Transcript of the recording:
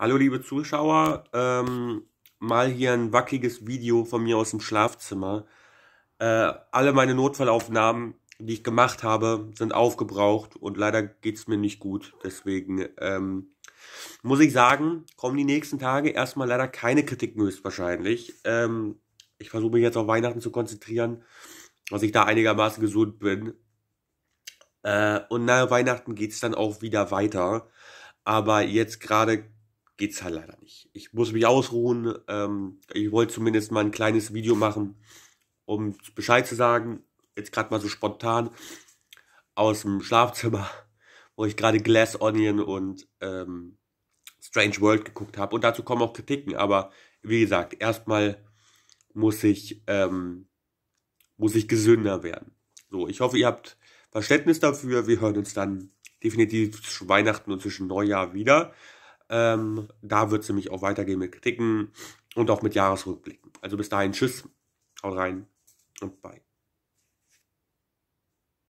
Hallo liebe Zuschauer, ähm, mal hier ein wackiges Video von mir aus dem Schlafzimmer. Äh, alle meine Notfallaufnahmen, die ich gemacht habe, sind aufgebraucht und leider geht es mir nicht gut. Deswegen ähm, muss ich sagen, kommen die nächsten Tage erstmal leider keine Kritiken höchstwahrscheinlich. Ähm, ich versuche mich jetzt auf Weihnachten zu konzentrieren, dass ich da einigermaßen gesund bin. Äh, und nach Weihnachten geht es dann auch wieder weiter. Aber jetzt gerade geht es halt leider nicht. Ich muss mich ausruhen. Ähm, ich wollte zumindest mal ein kleines Video machen, um Bescheid zu sagen. Jetzt gerade mal so spontan aus dem Schlafzimmer, wo ich gerade Glass Onion und ähm, Strange World geguckt habe. Und dazu kommen auch Kritiken. Aber wie gesagt, erstmal muss ich ähm, muss ich gesünder werden. So, ich hoffe, ihr habt Verständnis dafür. Wir hören uns dann definitiv zwischen Weihnachten und zwischen Neujahr wieder. Ähm, da wird es nämlich auch weitergehen mit Kritiken und auch mit Jahresrückblicken. Also bis dahin, tschüss, haut rein und bye.